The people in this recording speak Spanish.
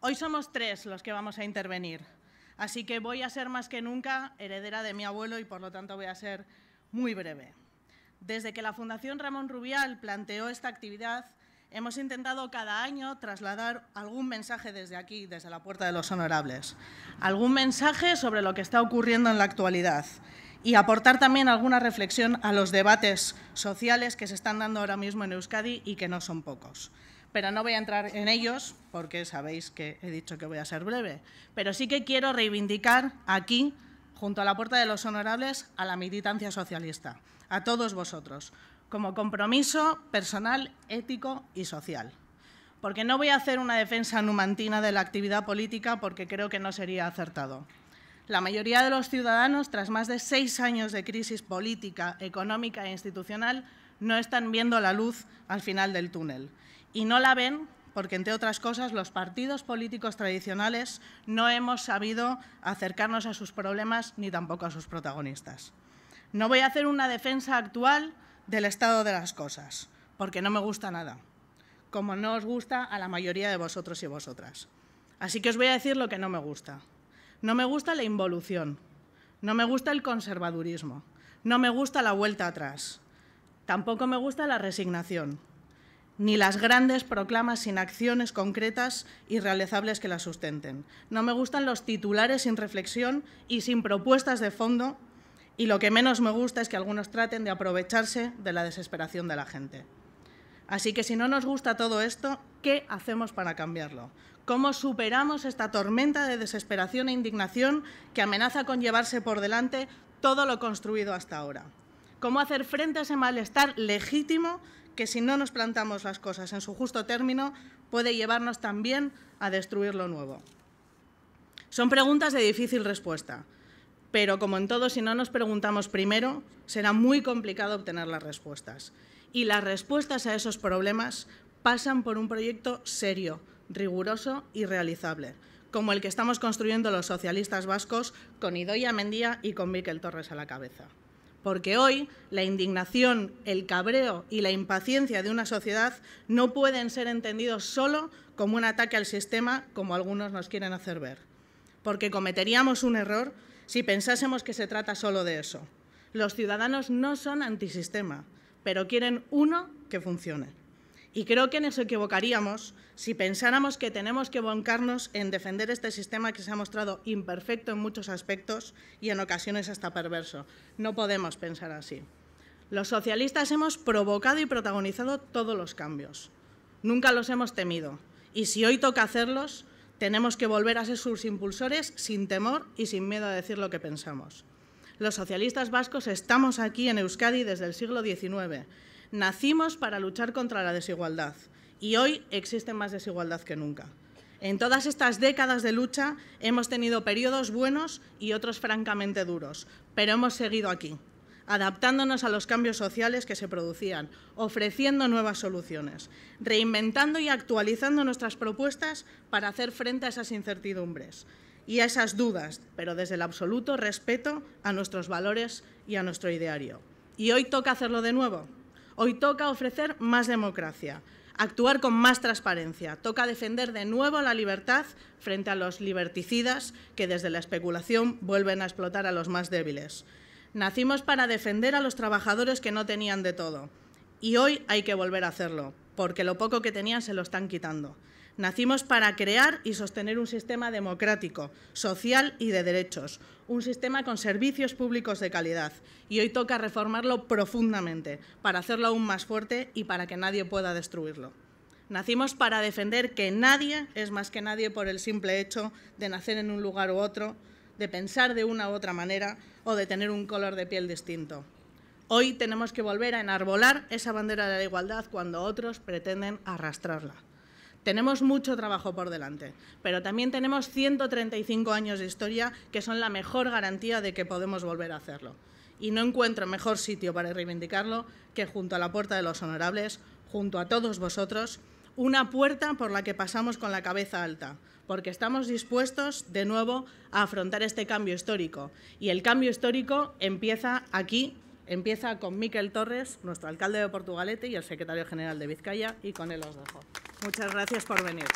Hoy somos tres los que vamos a intervenir, así que voy a ser más que nunca heredera de mi abuelo y por lo tanto voy a ser muy breve. Desde que la Fundación Ramón Rubial planteó esta actividad, hemos intentado cada año trasladar algún mensaje desde aquí, desde la Puerta de los Honorables, algún mensaje sobre lo que está ocurriendo en la actualidad y aportar también alguna reflexión a los debates sociales que se están dando ahora mismo en Euskadi y que no son pocos pero no voy a entrar en ellos porque sabéis que he dicho que voy a ser breve. Pero sí que quiero reivindicar aquí, junto a la puerta de los honorables, a la militancia socialista, a todos vosotros, como compromiso personal, ético y social. Porque no voy a hacer una defensa numantina de la actividad política porque creo que no sería acertado. La mayoría de los ciudadanos, tras más de seis años de crisis política, económica e institucional, no están viendo la luz al final del túnel. Y no la ven porque, entre otras cosas, los partidos políticos tradicionales no hemos sabido acercarnos a sus problemas ni tampoco a sus protagonistas. No voy a hacer una defensa actual del estado de las cosas, porque no me gusta nada, como no os gusta a la mayoría de vosotros y vosotras. Así que os voy a decir lo que no me gusta. No me gusta la involución, no me gusta el conservadurismo, no me gusta la vuelta atrás, Tampoco me gusta la resignación, ni las grandes proclamas sin acciones concretas y realizables que las sustenten. No me gustan los titulares sin reflexión y sin propuestas de fondo, y lo que menos me gusta es que algunos traten de aprovecharse de la desesperación de la gente. Así que si no nos gusta todo esto, ¿qué hacemos para cambiarlo? ¿Cómo superamos esta tormenta de desesperación e indignación que amenaza con llevarse por delante todo lo construido hasta ahora? cómo hacer frente a ese malestar legítimo que si no nos plantamos las cosas en su justo término puede llevarnos también a destruir lo nuevo. Son preguntas de difícil respuesta, pero como en todo, si no nos preguntamos primero, será muy complicado obtener las respuestas. Y las respuestas a esos problemas pasan por un proyecto serio, riguroso y realizable, como el que estamos construyendo los socialistas vascos con Idoya Mendía y con Miquel Torres a la cabeza porque hoy la indignación, el cabreo y la impaciencia de una sociedad no pueden ser entendidos solo como un ataque al sistema, como algunos nos quieren hacer ver, porque cometeríamos un error si pensásemos que se trata solo de eso. Los ciudadanos no son antisistema, pero quieren uno que funcione. Y creo que nos equivocaríamos si pensáramos que tenemos que boncarnos en defender este sistema que se ha mostrado imperfecto en muchos aspectos y en ocasiones hasta perverso. No podemos pensar así. Los socialistas hemos provocado y protagonizado todos los cambios. Nunca los hemos temido. Y si hoy toca hacerlos, tenemos que volver a ser sus impulsores sin temor y sin miedo a decir lo que pensamos. Los socialistas vascos estamos aquí en Euskadi desde el siglo XIX Nacimos para luchar contra la desigualdad y hoy existe más desigualdad que nunca. En todas estas décadas de lucha hemos tenido periodos buenos y otros francamente duros, pero hemos seguido aquí, adaptándonos a los cambios sociales que se producían, ofreciendo nuevas soluciones, reinventando y actualizando nuestras propuestas para hacer frente a esas incertidumbres y a esas dudas, pero desde el absoluto respeto a nuestros valores y a nuestro ideario. Y hoy toca hacerlo de nuevo, Hoy toca ofrecer más democracia, actuar con más transparencia. Toca defender de nuevo la libertad frente a los liberticidas que desde la especulación vuelven a explotar a los más débiles. Nacimos para defender a los trabajadores que no tenían de todo. Y hoy hay que volver a hacerlo, porque lo poco que tenían se lo están quitando. Nacimos para crear y sostener un sistema democrático, social y de derechos, un sistema con servicios públicos de calidad. Y hoy toca reformarlo profundamente, para hacerlo aún más fuerte y para que nadie pueda destruirlo. Nacimos para defender que nadie es más que nadie por el simple hecho de nacer en un lugar u otro, de pensar de una u otra manera o de tener un color de piel distinto. Hoy tenemos que volver a enarbolar esa bandera de la igualdad cuando otros pretenden arrastrarla. Tenemos mucho trabajo por delante, pero también tenemos 135 años de historia que son la mejor garantía de que podemos volver a hacerlo. Y no encuentro mejor sitio para reivindicarlo que junto a la Puerta de los Honorables, junto a todos vosotros, una puerta por la que pasamos con la cabeza alta, porque estamos dispuestos de nuevo a afrontar este cambio histórico. Y el cambio histórico empieza aquí, empieza con Miquel Torres, nuestro alcalde de Portugalete y el secretario general de Vizcaya, y con él os dejo. Muchas gracias por venir.